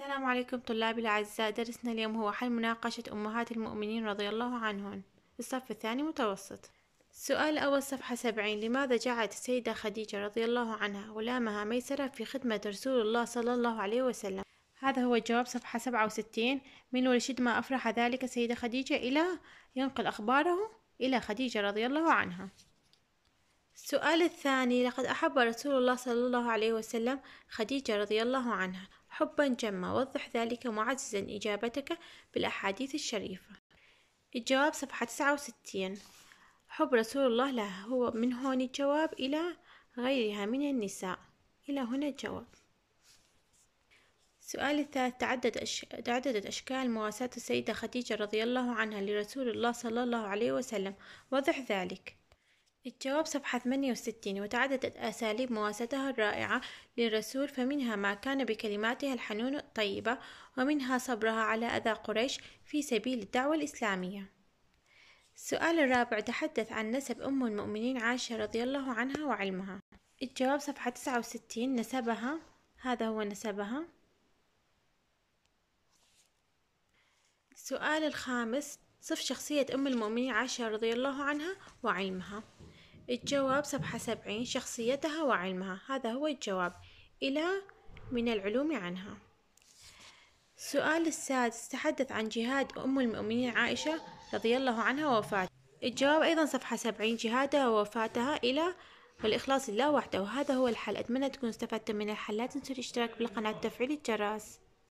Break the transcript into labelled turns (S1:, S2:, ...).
S1: السلام عليكم طلابي الأعزاء درسنا اليوم هو حل مناقشة أمهات المؤمنين رضي الله عنهن الصف الثاني متوسط السؤال الأول صفحة سبعين لماذا جعلت السيدة خديجة رضي الله عنها غلامها ميسرة في خدمة رسول الله صلى الله عليه وسلم هذا هو الجواب صفحة سبعة وستين من ولشد ما أفرح ذلك السيدة خديجة إلى ينقل أخباره إلى خديجة رضي الله عنها السؤال الثاني لقد أحب رسول الله صلى الله عليه وسلم خديجة رضي الله عنها حبا جما وضح ذلك معززا إجابتك بالأحاديث الشريفة الجواب صفحة تسعة وستين حب رسول الله له هو من هون الجواب إلى غيرها من النساء إلى هنا الجواب السؤال الثالث تعدد أش... تعددت أشكال مواساة السيدة خديجة رضي الله عنها لرسول الله صلى الله عليه وسلم وضح ذلك الجواب صفحة 68 وتعددت أساليب مواستها الرائعة للرسول فمنها ما كان بكلماتها الحنون الطيبة ومنها صبرها على أذى قريش في سبيل الدعوة الإسلامية السؤال الرابع تحدث عن نسب أم المؤمنين عائشة رضي الله عنها وعلمها الجواب صفحة 69 نسبها هذا هو نسبها السؤال الخامس صف شخصية أم المؤمنين عائشة رضي الله عنها وعلمها الجواب صفحة سبعين شخصيتها وعلمها هذا هو الجواب إلى من العلوم عنها السؤال السادس تحدث عن جهاد أم المؤمنين عائشة رضي الله عنها ووفاتها الجواب أيضا صفحة سبعين جهادها ووفاتها إلى والإخلاص لله وحده وهذا هو الحل أتمنى تكونوا استفدتم من الحلات لا تنسوا الاشتراك بالقناة وتفعيل الجرس